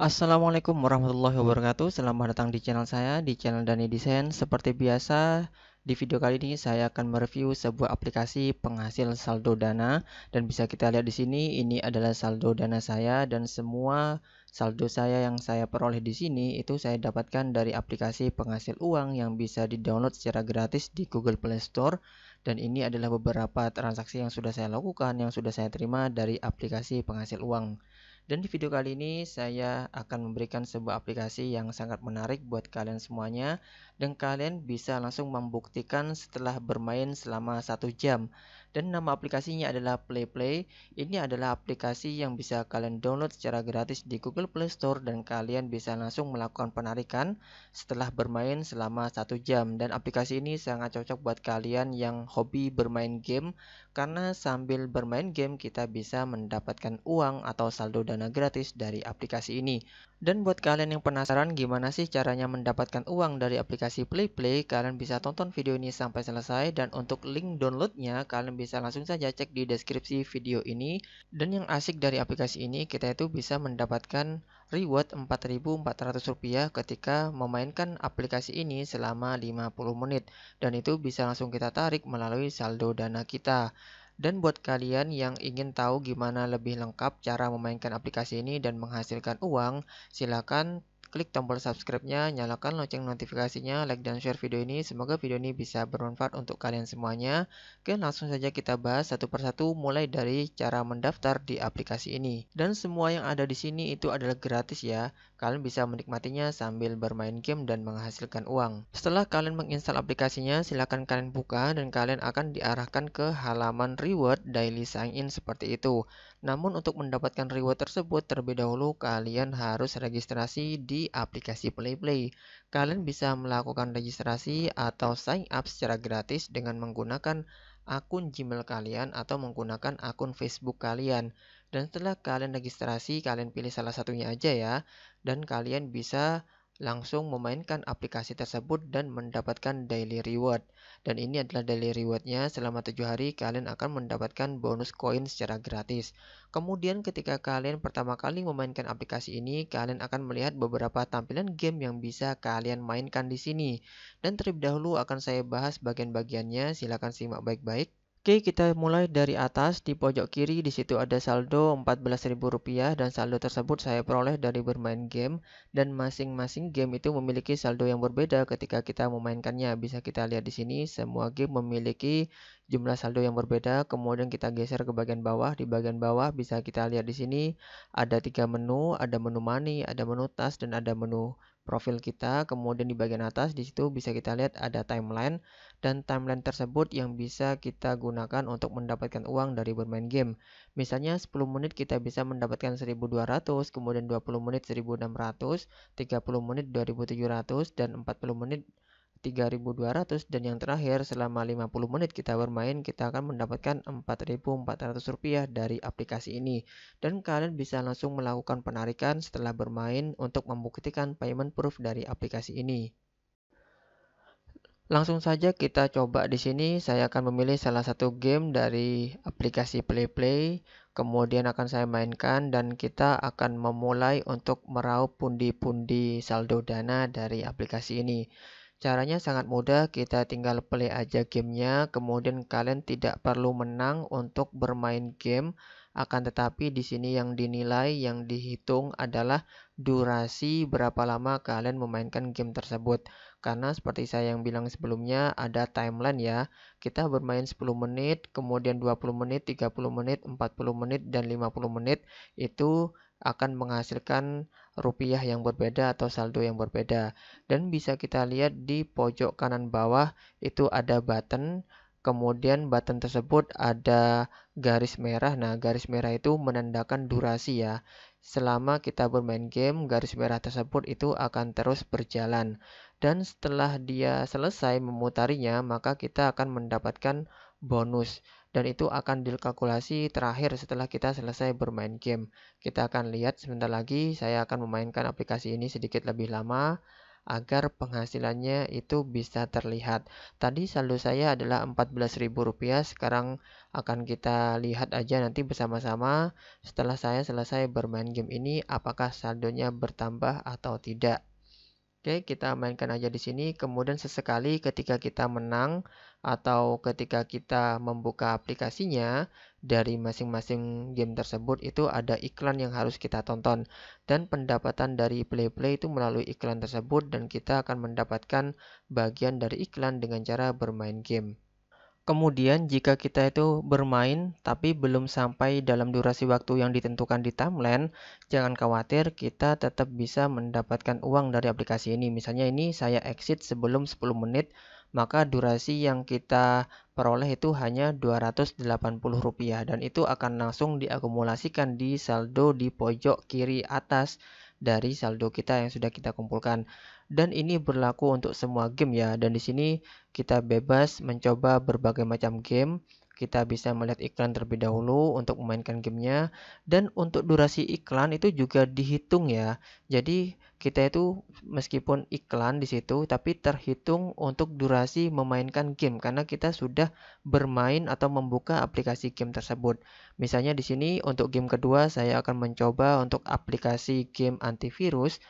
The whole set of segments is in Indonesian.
Assalamualaikum warahmatullahi wabarakatuh Selamat datang di channel saya, di channel Dani Desain Seperti biasa, di video kali ini saya akan mereview sebuah aplikasi penghasil saldo dana Dan bisa kita lihat di sini, ini adalah saldo dana saya Dan semua saldo saya yang saya peroleh di sini Itu saya dapatkan dari aplikasi penghasil uang Yang bisa di download secara gratis di Google Play Store dan ini adalah beberapa transaksi yang sudah saya lakukan, yang sudah saya terima dari aplikasi penghasil uang. Dan di video kali ini saya akan memberikan sebuah aplikasi yang sangat menarik buat kalian semuanya dan kalian bisa langsung membuktikan setelah bermain selama satu jam dan nama aplikasinya adalah Play Play. Ini adalah aplikasi yang bisa kalian download secara gratis di Google Play Store dan kalian bisa langsung melakukan penarikan setelah bermain selama satu jam. Dan aplikasi ini sangat cocok buat kalian yang hobi bermain game karena sambil bermain game kita bisa mendapatkan uang atau saldo dana gratis dari aplikasi ini. Dan buat kalian yang penasaran gimana sih caranya mendapatkan uang dari aplikasi Play Play, kalian bisa tonton video ini sampai selesai dan untuk link downloadnya kalian bisa langsung saja cek di deskripsi video ini. Dan yang asik dari aplikasi ini, kita itu bisa mendapatkan reward Rp4.400 ketika memainkan aplikasi ini selama 50 menit. Dan itu bisa langsung kita tarik melalui saldo dana kita. Dan buat kalian yang ingin tahu gimana lebih lengkap cara memainkan aplikasi ini dan menghasilkan uang, silakan Klik tombol subscribe-nya, nyalakan lonceng notifikasinya, like dan share video ini. Semoga video ini bisa bermanfaat untuk kalian semuanya. Oke, langsung saja kita bahas satu persatu mulai dari cara mendaftar di aplikasi ini. Dan semua yang ada di sini itu adalah gratis ya. Kalian bisa menikmatinya sambil bermain game dan menghasilkan uang. Setelah kalian menginstal aplikasinya, silakan kalian buka dan kalian akan diarahkan ke halaman reward daily sign in seperti itu. Namun untuk mendapatkan reward tersebut terlebih dahulu kalian harus registrasi di aplikasi Play Play. Kalian bisa melakukan registrasi atau sign up secara gratis dengan menggunakan akun Gmail kalian atau menggunakan akun Facebook kalian. Dan setelah kalian registrasi, kalian pilih salah satunya aja ya dan kalian bisa langsung memainkan aplikasi tersebut dan mendapatkan daily reward. Dan ini adalah daily rewardnya selama tujuh hari kalian akan mendapatkan bonus koin secara gratis. Kemudian ketika kalian pertama kali memainkan aplikasi ini, kalian akan melihat beberapa tampilan game yang bisa kalian mainkan di sini. Dan terlebih dahulu akan saya bahas bagian-bagiannya, silahkan simak baik-baik. Oke, kita mulai dari atas di pojok kiri di situ ada saldo Rp14.000 dan saldo tersebut saya peroleh dari bermain game dan masing-masing game itu memiliki saldo yang berbeda ketika kita memainkannya. Bisa kita lihat di sini semua game memiliki jumlah saldo yang berbeda. Kemudian kita geser ke bagian bawah. Di bagian bawah bisa kita lihat di sini ada tiga menu, ada menu money, ada menu tas dan ada menu profil kita. Kemudian di bagian atas di situ bisa kita lihat ada timeline dan timeline tersebut yang bisa kita gunakan untuk mendapatkan uang dari bermain game. Misalnya 10 menit kita bisa mendapatkan 1200, kemudian 20 menit 1600, 30 menit 2700 dan 40 menit 3200 dan yang terakhir selama 50 menit kita bermain kita akan mendapatkan 4400 rupiah dari aplikasi ini dan kalian bisa langsung melakukan penarikan setelah bermain untuk membuktikan payment proof dari aplikasi ini. Langsung saja kita coba di sini. Saya akan memilih salah satu game dari aplikasi PlayPlay, -play, kemudian akan saya mainkan dan kita akan memulai untuk meraup pundi-pundi saldo dana dari aplikasi ini. Caranya sangat mudah, kita tinggal play aja gamenya, kemudian kalian tidak perlu menang untuk bermain game akan tetapi di sini yang dinilai, yang dihitung adalah durasi berapa lama kalian memainkan game tersebut. Karena seperti saya yang bilang sebelumnya ada timeline ya. Kita bermain 10 menit, kemudian 20 menit, 30 menit, 40 menit dan 50 menit itu akan menghasilkan rupiah yang berbeda atau saldo yang berbeda. Dan bisa kita lihat di pojok kanan bawah itu ada button kemudian button tersebut ada garis merah. Nah, garis merah itu menandakan durasi ya. Selama kita bermain game, garis merah tersebut itu akan terus berjalan. Dan setelah dia selesai memutarinya, maka kita akan mendapatkan bonus. Dan itu akan dikalkulasi terakhir setelah kita selesai bermain game. Kita akan lihat sebentar lagi, saya akan memainkan aplikasi ini sedikit lebih lama agar penghasilannya itu bisa terlihat. Tadi saldo saya adalah Rp14.000, sekarang akan kita lihat aja nanti bersama-sama setelah saya selesai bermain game ini apakah saldonya bertambah atau tidak. Oke, kita mainkan aja di sini. Kemudian sesekali ketika kita menang atau ketika kita membuka aplikasinya, dari masing-masing game tersebut itu ada iklan yang harus kita tonton dan pendapatan dari play-play itu melalui iklan tersebut dan kita akan mendapatkan bagian dari iklan dengan cara bermain game. Kemudian jika kita itu bermain tapi belum sampai dalam durasi waktu yang ditentukan di timeline, jangan khawatir kita tetap bisa mendapatkan uang dari aplikasi ini. Misalnya ini saya exit sebelum 10 menit maka durasi yang kita peroleh itu hanya Rp280 dan itu akan langsung diakumulasikan di saldo di pojok kiri atas dari saldo kita yang sudah kita kumpulkan. Dan ini berlaku untuk semua game ya dan di sini kita bebas mencoba berbagai macam game kita bisa melihat iklan terlebih dahulu untuk memainkan gamenya dan untuk durasi iklan itu juga dihitung ya jadi kita itu meskipun iklan di situ tapi terhitung untuk durasi memainkan game karena kita sudah bermain atau membuka aplikasi game tersebut misalnya di sini untuk game kedua saya akan mencoba untuk aplikasi game antivirus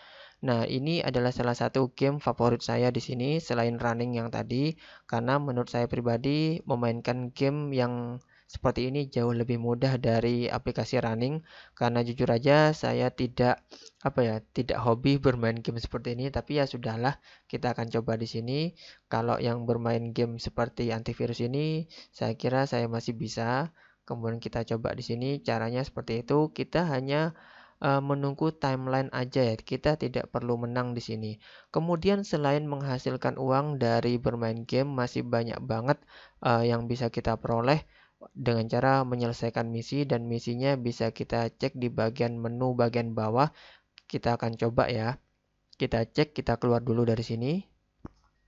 Nah, ini adalah salah satu game favorit saya di sini selain running yang tadi karena menurut saya pribadi memainkan game yang seperti ini jauh lebih mudah dari aplikasi running karena jujur aja saya tidak apa ya, tidak hobi bermain game seperti ini tapi ya sudahlah kita akan coba di sini. Kalau yang bermain game seperti antivirus ini saya kira saya masih bisa. Kemudian kita coba di sini caranya seperti itu, kita hanya uh, menunggu timeline aja ya. Kita tidak perlu menang di sini. Kemudian selain menghasilkan uang dari bermain game, masih banyak banget uh, yang bisa kita peroleh dengan cara menyelesaikan misi dan misinya bisa kita cek di bagian menu bagian bawah. Kita akan coba ya. Kita cek, kita keluar dulu dari sini.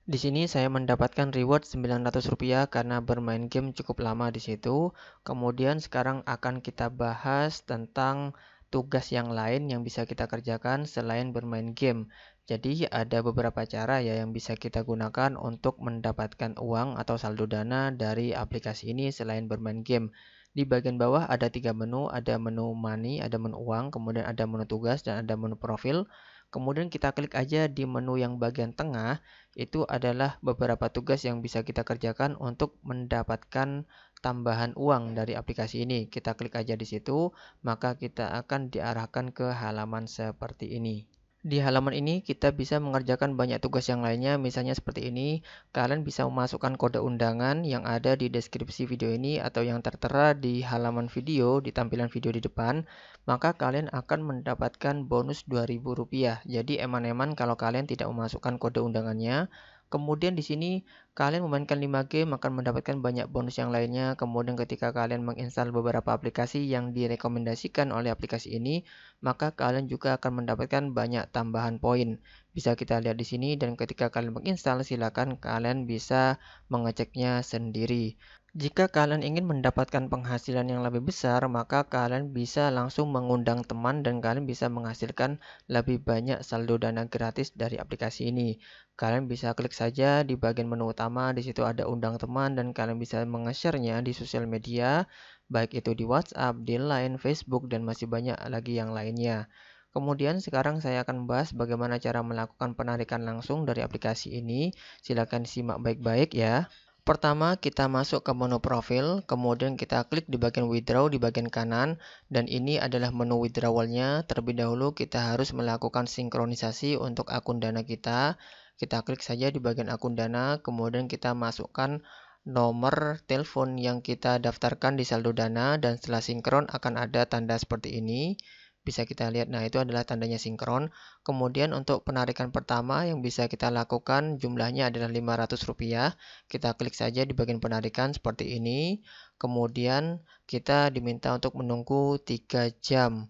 Di sini saya mendapatkan reward Rp900 karena bermain game cukup lama di situ. Kemudian sekarang akan kita bahas tentang tugas yang lain yang bisa kita kerjakan selain bermain game. Jadi ada beberapa cara ya yang bisa kita gunakan untuk mendapatkan uang atau saldo dana dari aplikasi ini selain bermain game. Di bagian bawah ada tiga menu, ada menu money, ada menu uang, kemudian ada menu tugas dan ada menu profil. Kemudian kita klik aja di menu yang bagian tengah, itu adalah beberapa tugas yang bisa kita kerjakan untuk mendapatkan tambahan uang dari aplikasi ini. Kita klik aja di situ, maka kita akan diarahkan ke halaman seperti ini. Di halaman ini kita bisa mengerjakan banyak tugas yang lainnya, misalnya seperti ini. Kalian bisa memasukkan kode undangan yang ada di deskripsi video ini atau yang tertera di halaman video, di tampilan video di depan, maka kalian akan mendapatkan bonus Rp2.000. Jadi eman-eman kalau kalian tidak memasukkan kode undangannya, Kemudian di sini kalian memainkan 5 game akan mendapatkan banyak bonus yang lainnya. Kemudian ketika kalian menginstal beberapa aplikasi yang direkomendasikan oleh aplikasi ini, maka kalian juga akan mendapatkan banyak tambahan poin bisa kita lihat di sini dan ketika kalian menginstal silakan kalian bisa mengeceknya sendiri. Jika kalian ingin mendapatkan penghasilan yang lebih besar, maka kalian bisa langsung mengundang teman dan kalian bisa menghasilkan lebih banyak saldo dana gratis dari aplikasi ini. Kalian bisa klik saja di bagian menu utama, di situ ada undang teman dan kalian bisa meng nya di sosial media, baik itu di WhatsApp, di Line, Facebook, dan masih banyak lagi yang lainnya. Kemudian sekarang saya akan bahas bagaimana cara melakukan penarikan langsung dari aplikasi ini. Silakan simak baik-baik ya. Pertama, kita masuk ke menu profil, kemudian kita klik di bagian withdraw di bagian kanan, dan ini adalah menu withdrawalnya. Terlebih dahulu kita harus melakukan sinkronisasi untuk akun dana kita. Kita klik saja di bagian akun dana, kemudian kita masukkan nomor telepon yang kita daftarkan di saldo dana, dan setelah sinkron akan ada tanda seperti ini bisa kita lihat. Nah, itu adalah tandanya sinkron. Kemudian untuk penarikan pertama yang bisa kita lakukan jumlahnya adalah Rp500. Kita klik saja di bagian penarikan seperti ini. Kemudian kita diminta untuk menunggu 3 jam.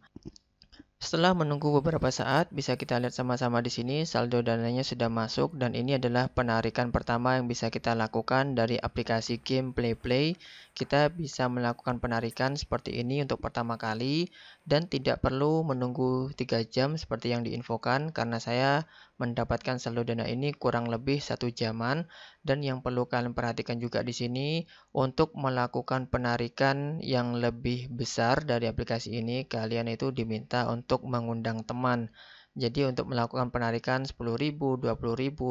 Setelah menunggu beberapa saat, bisa kita lihat sama-sama di sini saldo dananya sudah masuk dan ini adalah penarikan pertama yang bisa kita lakukan dari aplikasi game PlayPlay. Play. Kita bisa melakukan penarikan seperti ini untuk pertama kali dan tidak perlu menunggu 3 jam seperti yang diinfokan karena saya mendapatkan saldo dana ini kurang lebih satu jaman dan yang perlu kalian perhatikan juga di sini untuk melakukan penarikan yang lebih besar dari aplikasi ini kalian itu diminta untuk mengundang teman jadi untuk melakukan penarikan 10.000, 20.000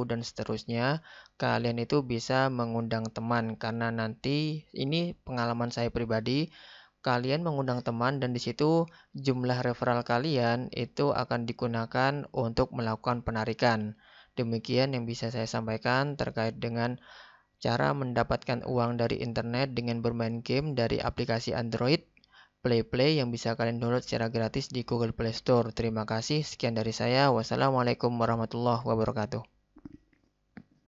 dan seterusnya, kalian itu bisa mengundang teman karena nanti ini pengalaman saya pribadi kalian mengundang teman dan di situ jumlah referral kalian itu akan digunakan untuk melakukan penarikan. Demikian yang bisa saya sampaikan terkait dengan cara mendapatkan uang dari internet dengan bermain game dari aplikasi Android Play -play yang bisa kalian download secara gratis di Google Play Store. Terima kasih, sekian dari saya. Wassalamualaikum warahmatullahi wabarakatuh.